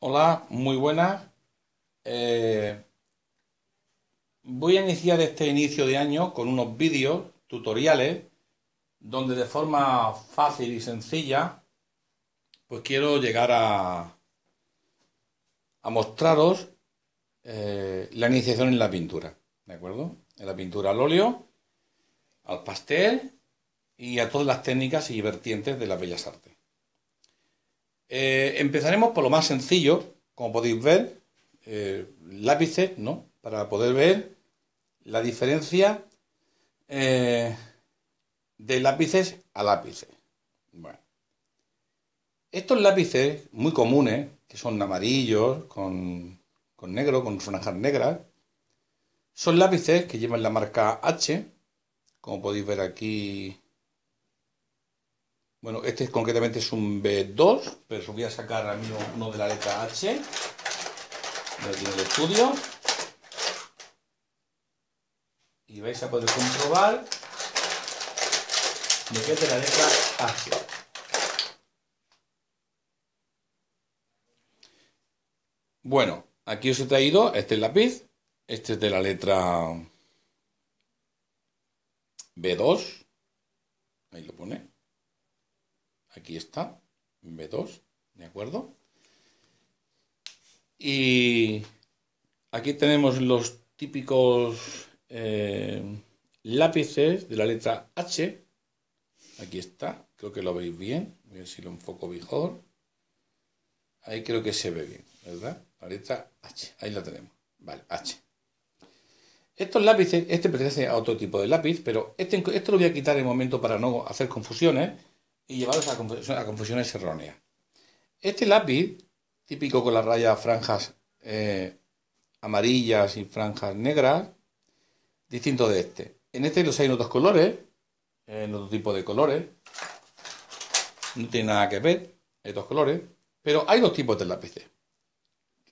Hola, muy buenas. Eh, voy a iniciar este inicio de año con unos vídeos, tutoriales, donde de forma fácil y sencilla, pues quiero llegar a, mostraros eh, la iniciación en la pintura, ¿de acuerdo? En la pintura al óleo, al pastel y a todas las técnicas y vertientes de las bellas artes. Eh, empezaremos por lo más sencillo, como podéis ver, eh, lápices, ¿no? Para poder ver la diferencia eh, de lápices a lápices. Bueno, estos lápices muy comunes, que son amarillos, con negro, con franjas negras, son lápices que llevan la marca H, como podéis ver aquí bueno, este concretamente es un B2, pero os voy a sacar a mí uno de la letra H, de el estudio. Y vais a poder comprobar de qué es de la letra H. Bueno, aquí os he traído, este es lápiz, este es de la letra B2, ahí lo pone. Aquí está, B2, ¿de acuerdo? Y aquí tenemos los típicos eh, lápices de la letra H. Aquí está, creo que lo veis bien. Voy a ver si lo enfoco mejor. Ahí creo que se ve bien, ¿verdad? La letra H, ahí la tenemos. Vale, H. Estos lápices, este pertenece a otro tipo de lápiz, pero este, esto lo voy a quitar en momento para no hacer confusiones y llevados a, confusiones erróneas. Este lápiz, típico con las rayas franjas eh, amarillas y franjas negras, distinto de este. En este los hay en otros colores, en otro tipo de colores. No tiene nada que ver estos colores, pero hay dos tipos de lápices.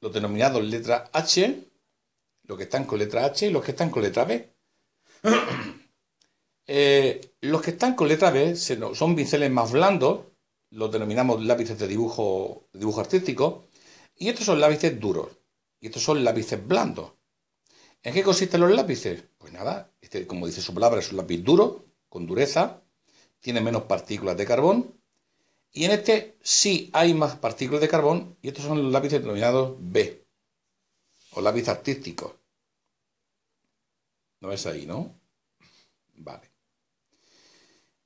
Los denominados letra H, los que están con letra H y los que están con letra B. Eh, los que están con letra B son pinceles más blandos, los denominamos lápices de dibujo, dibujo artístico, y estos son lápices duros, y estos son lápices blandos. ¿En qué consisten los lápices? Pues nada, este, como dice su palabra, es un lápiz duro, con dureza, tiene menos partículas de carbón, y en este sí hay más partículas de carbón, y estos son los lápices denominados B, o lápices artísticos. No es ahí, ¿no? Vale.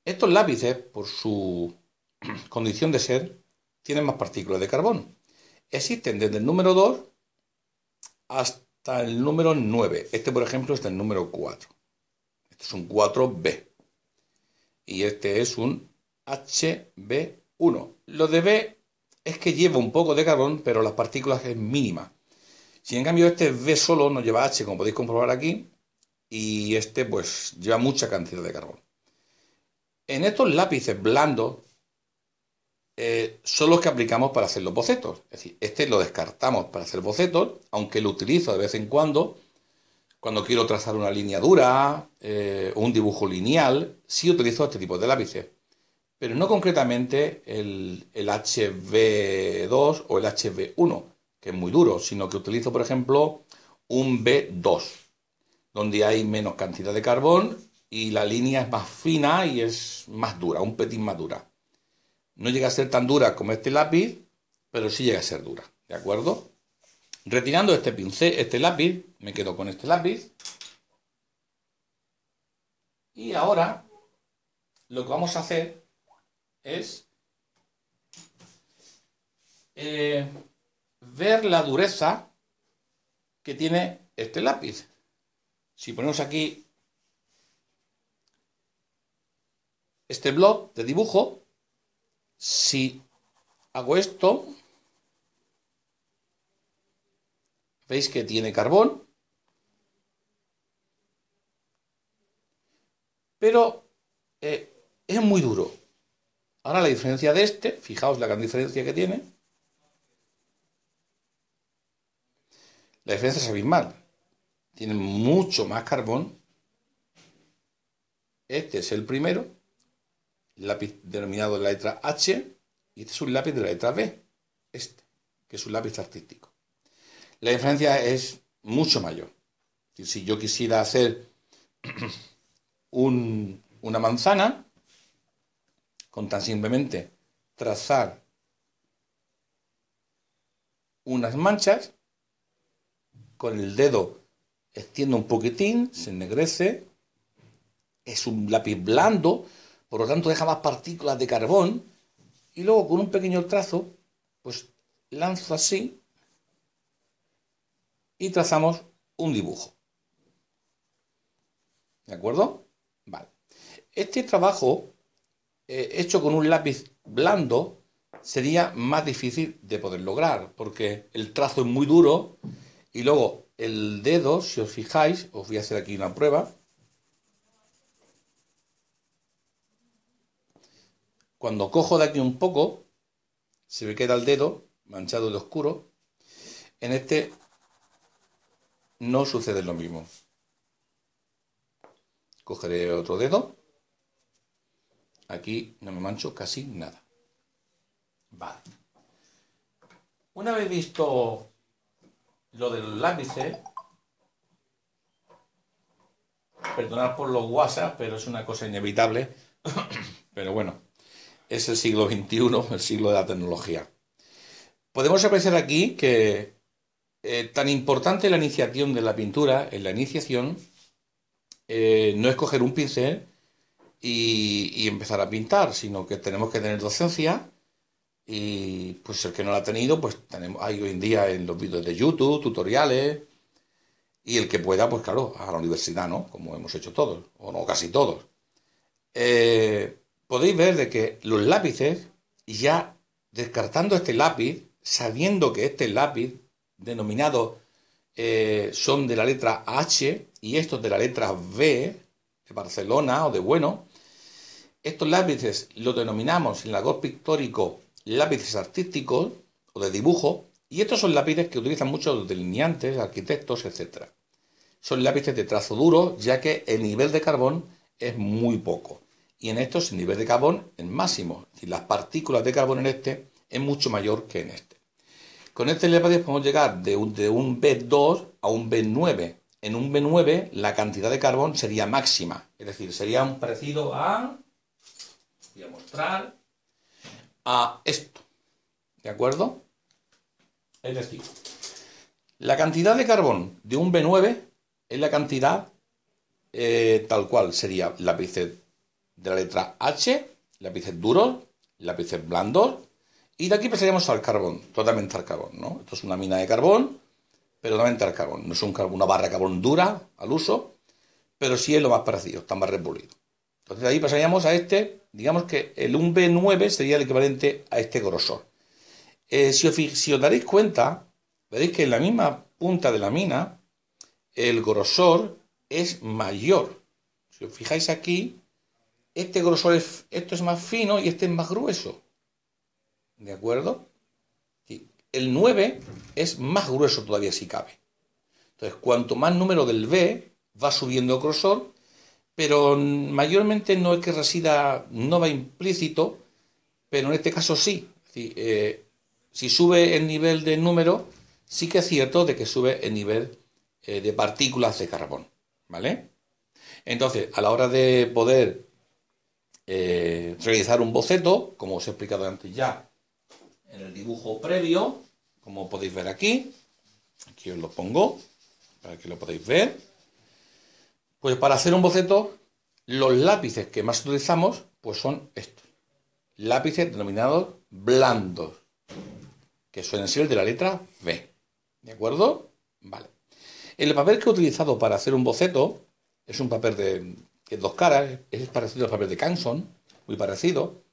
Estos lápices, por su condición de ser, tienen más partículas de carbón. Existen desde el número 2 hasta el número 9. Este, por ejemplo, es del número 4. Este es un 4B. Y este es un HB1. Lo de B es que lleva un poco de carbón, pero las partículas es mínima. Si en cambio este B solo no lleva H, como podéis comprobar aquí, y este pues lleva mucha cantidad de carbón. En estos lápices blandos eh, son los que aplicamos para hacer los bocetos. Es decir, este lo descartamos para hacer bocetos, aunque lo utilizo de vez en cuando. Cuando quiero trazar una línea dura o eh, un dibujo lineal, sí utilizo este tipo de lápices. Pero no concretamente el, el HB2 o el HB1, que es muy duro, sino que utilizo, por ejemplo, un B2, donde hay menos cantidad de carbón y la línea es más fina y es más dura, un petit más dura. No llega a ser tan dura como este lápiz, pero sí llega a ser dura, ¿de acuerdo? Retirando este pincel, este lápiz, me quedo con este lápiz. Y ahora lo que vamos a hacer es eh, ver la dureza que tiene este lápiz. Si ponemos aquí este blog de dibujo, si hago esto, veis que tiene carbón, pero eh, es muy duro. Ahora la diferencia de este, fijaos la gran diferencia que tiene, la diferencia es abismal. Tiene mucho más carbón. Este es el primero lápiz denominado la letra H, y este es un lápiz de la letra B, este, que es un lápiz artístico. La diferencia es mucho mayor. Si yo quisiera hacer un, una manzana, con tan simplemente trazar unas manchas, con el dedo extiendo un poquitín, se ennegrece, es un lápiz blando, por lo tanto deja más partículas de carbón, y luego con un pequeño trazo, pues lanzo así y trazamos un dibujo. ¿De acuerdo? Vale. Este trabajo eh, hecho con un lápiz blando sería más difícil de poder lograr, porque el trazo es muy duro y luego el dedo, si os fijáis, os voy a hacer aquí una prueba, Cuando cojo de aquí un poco, se me queda el dedo manchado de oscuro. En este no sucede lo mismo. Cogeré otro dedo. Aquí no me mancho casi nada. Vale. Una vez visto lo del lápiz, lápices, perdonad por los WhatsApp, pero es una cosa inevitable. pero bueno es el siglo XXI, el siglo de la tecnología. Podemos apreciar aquí que eh, tan importante la iniciación de la pintura, en la iniciación, eh, no es coger un pincel y, empezar a pintar, sino que tenemos que tener docencia y pues el que no la ha tenido, pues tenemos, hay hoy en día en los vídeos de YouTube, tutoriales, y el que pueda, pues claro, a la universidad, ¿no? Como hemos hecho todos, o no casi todos. Eh, podéis ver de que los lápices, ya descartando este lápiz, sabiendo que este lápiz, denominado eh, son de la letra H y estos de la letra B, de Barcelona o de Bueno, estos lápices los denominamos en voz pictórico lápices artísticos o de dibujo, y estos son lápices que utilizan muchos delineantes, arquitectos, etc. Son lápices de trazo duro, ya que el nivel de carbón es muy poco y en estos el nivel de carbón es máximo, es las partículas de carbón en este es mucho mayor que en este. Con este elevado podemos llegar de un, de un B2 a un B9. En un B9 la cantidad de carbón sería máxima, es decir, sería un parecido a... Voy a mostrar a esto. ¿De acuerdo? Es decir, la cantidad de carbón de un B9 es la cantidad eh, tal cual, sería la bíceps de la letra H, lápices duros, lápices blandos, y de aquí pasaríamos al carbón, totalmente al carbón, ¿no? Esto es una mina de carbón, pero totalmente al carbón. No es una barra de carbón dura al uso, pero sí es lo más parecido, está más repulido. Entonces de ahí pasaríamos a este, digamos que el 1B9 sería el equivalente a este grosor. Eh, si, os, si os daréis cuenta, veréis que en la misma punta de la mina, el grosor es mayor. Si os fijáis aquí, este grosor es, esto es más fino y este es más grueso. ¿De acuerdo? El 9 es más grueso todavía si cabe. Entonces, cuanto más número del B, va subiendo el grosor, pero mayormente no es que resida, no va implícito, pero en este caso sí. Eh, si, sube el nivel de número, sí que es cierto de que sube el nivel eh, de partículas de carbón. ¿Vale? Entonces, a la hora de poder eh, realizar un boceto, como os he explicado antes ya en el dibujo previo, como podéis ver aquí. Aquí os lo pongo para que lo podáis ver. Pues para hacer un boceto, los lápices que más utilizamos pues son estos. Lápices denominados blandos, que suelen ser el de la letra B. ¿De acuerdo? Vale. El papel que he utilizado para hacer un boceto es un papel de que dos caras, es parecido al papel de Canson, muy parecido.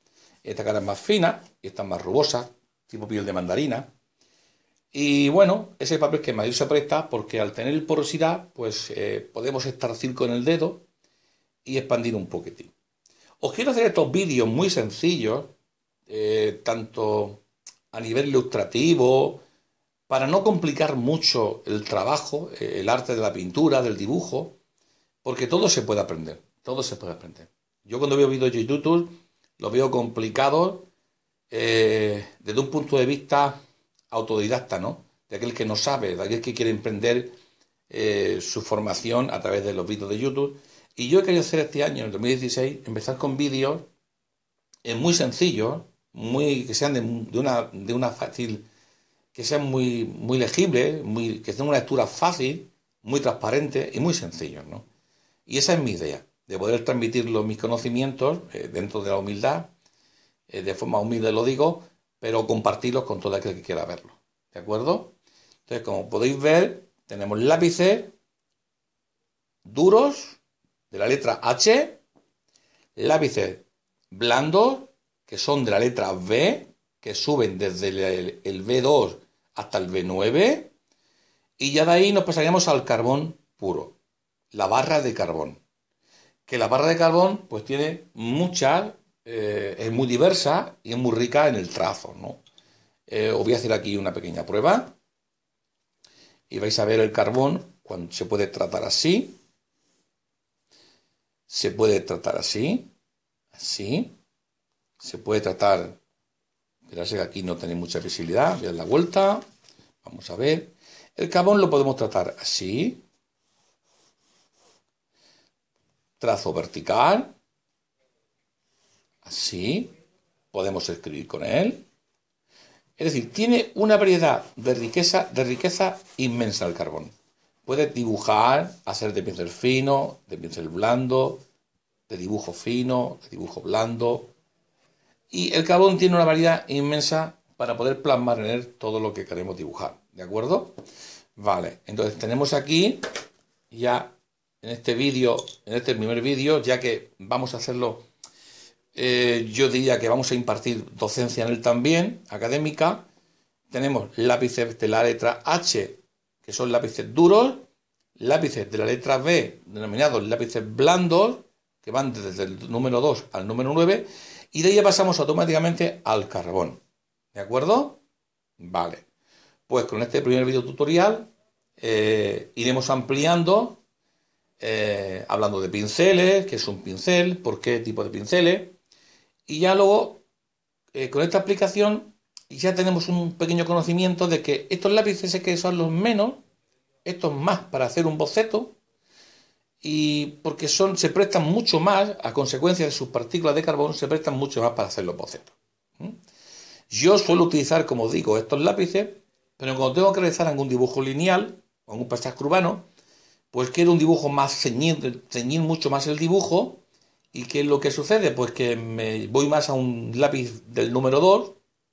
Esta cara es más fina y esta es más rugosa, tipo piel de mandarina. Y bueno, es el papel que mayor se presta porque al tener porosidad, pues eh, podemos estar con el dedo y expandir un poquitín. Os quiero hacer estos vídeos muy sencillos, eh, tanto a nivel ilustrativo, para no complicar mucho el trabajo, eh, el arte de la pintura, del dibujo, porque todo se puede aprender, todo se puede aprender. Yo cuando veo vídeos de YouTube los veo complicados eh, desde un punto de vista autodidacta, ¿no? De aquel que no sabe, de aquel que quiere emprender eh, su formación a través de los vídeos de YouTube. Y yo he querido hacer este año, en 2016, empezar con vídeos eh, muy sencillos, muy, que sean de, una, de una fácil, que sean muy, muy legibles, que tengan una lectura fácil, muy transparente y muy sencillos, ¿no? Y esa es mi idea, de poder transmitir mis conocimientos eh, dentro de la humildad, eh, de forma humilde lo digo, pero compartirlos con todo aquel que quiera verlo. ¿De acuerdo? Entonces, como podéis ver, tenemos lápices duros de la letra H, lápices blandos que son de la letra B, que suben desde el, el B2 hasta el B9, y ya de ahí nos pasaríamos al carbón puro la barra de carbón. Que la barra de carbón pues tiene muchas, eh, es muy diversa y es muy rica en el trazo. ¿no? Eh, os voy a hacer aquí una pequeña prueba y vais a ver el carbón cuando se puede tratar así. Se puede tratar así, así. Se puede tratar, mirad que aquí no tenéis mucha visibilidad, voy a dar la vuelta, vamos a ver. El carbón lo podemos tratar así, trazo vertical, así, podemos escribir con él. Es decir, tiene una variedad de riqueza, de riqueza inmensa el carbón. Puede dibujar, hacer de pincel fino, de pincel blando, de dibujo fino, de dibujo blando. Y el carbón tiene una variedad inmensa para poder plasmar en él todo lo que queremos dibujar. ¿De acuerdo? Vale, entonces tenemos aquí ya en este vídeo, en este primer vídeo, ya que vamos a hacerlo, eh, yo diría que vamos a impartir docencia en él también, académica. Tenemos lápices de la letra H, que son lápices duros, lápices de la letra B, denominados lápices blandos, que van desde el número 2 al número 9, y de ahí ya pasamos automáticamente al carbón. ¿De acuerdo? Vale. Pues con este primer video tutorial eh, iremos ampliando eh, hablando de pinceles, qué es un pincel, por qué tipo de pinceles. Y ya luego, eh, con esta aplicación, ya tenemos un pequeño conocimiento de que estos lápices es que son los menos, estos más para hacer un boceto, y porque son, se prestan mucho más, a consecuencia de sus partículas de carbón, se prestan mucho más para hacer los bocetos. Yo suelo utilizar, como digo, estos lápices, pero cuando tengo que realizar algún dibujo lineal o algún pasaje urbano, pues quiero un dibujo más ceñir, ceñir mucho más el dibujo. ¿Y qué es lo que sucede? Pues que me voy más a un lápiz del número 2,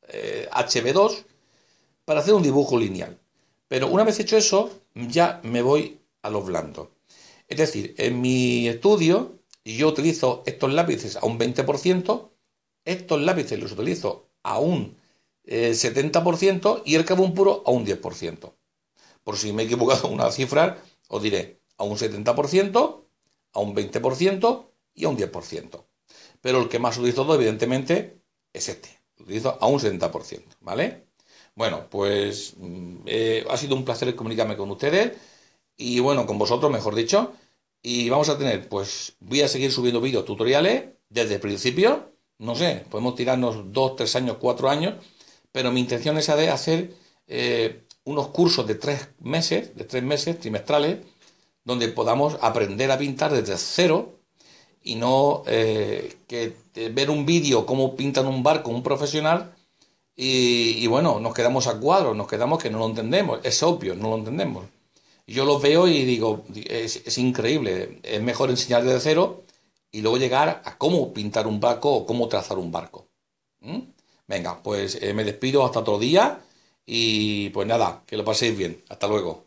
eh, HB2, para hacer un dibujo lineal. Pero una vez hecho eso, ya me voy a los blandos. Es decir, en mi estudio yo utilizo estos lápices a un 20%, estos lápices los utilizo a un 70% eh, y el carbón puro a un 10%. Por si me he equivocado una cifra, os diré a un 70%, a un 20% y a un 10%. Pero el que más utilizo evidentemente, es este. utilizo a un 70%, ¿vale? Bueno, pues mm, eh, ha sido un placer comunicarme con ustedes y bueno, con vosotros, mejor dicho. Y vamos a tener, pues voy a seguir subiendo vídeos tutoriales desde el principio. No sé, podemos tirarnos dos, tres años, cuatro años, pero mi intención es de hacer eh, unos cursos de tres meses, de tres meses trimestrales, donde podamos aprender a pintar desde cero y no eh, que eh, ver un vídeo cómo pintan un barco un profesional y, bueno, nos quedamos a cuadros, nos quedamos que no lo entendemos, es obvio, no lo entendemos. Yo los veo y digo, es, increíble, es mejor enseñar desde cero y luego llegar a cómo pintar un barco o cómo trazar un barco. ¿Mm? Venga, pues eh, me despido hasta otro día y pues nada, que lo paséis bien. Hasta luego.